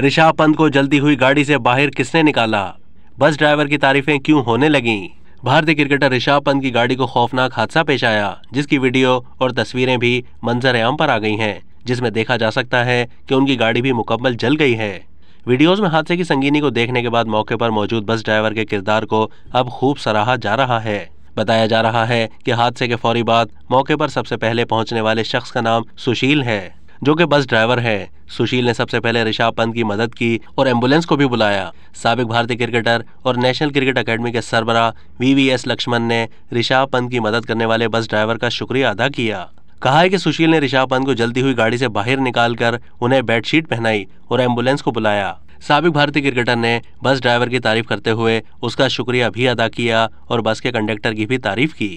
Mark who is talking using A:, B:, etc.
A: ऋषा पंत को जल्दी हुई गाड़ी से बाहर किसने निकाला बस ड्राइवर की तारीफें क्यों होने लगी भारतीय क्रिकेटर ऋषा पंत की गाड़ी को खौफनाक हादसा पेश आया जिसकी वीडियो और तस्वीरें भी मंजर आम पर आ गई हैं जिसमें देखा जा सकता है कि उनकी गाड़ी भी मुकम्मल जल गई है वीडियोस में हादसे की संगीनी को देखने के बाद मौके पर मौजूद बस ड्राइवर के किरदार को अब खूब सराहा जा रहा है बताया जा रहा है कि हादसे के फौरी बाद मौके पर सबसे पहले पहुंचने वाले शख्स का नाम सुशील है जो कि बस ड्राइवर है सुशील ने सबसे पहले ऋषभ पंत की मदद की और एम्बुलेंस को भी बुलाया सबक भारतीय क्रिकेटर और नेशनल क्रिकेट अकेडमी के सरबरा वीवीएस लक्ष्मण ने ऋषभ पंत की मदद करने वाले बस ड्राइवर का शुक्रिया अदा किया कहा है कि सुशील ने ऋषभ पंत को जलती हुई गाड़ी से बाहर निकालकर उन्हें बेडशीट पहनाई और एम्बुलेंस को बुलाया सबक भारतीय क्रिकेटर ने बस ड्राइवर की तारीफ करते हुए उसका शुक्रिया भी अदा किया और बस के कंडक्टर की भी तारीफ की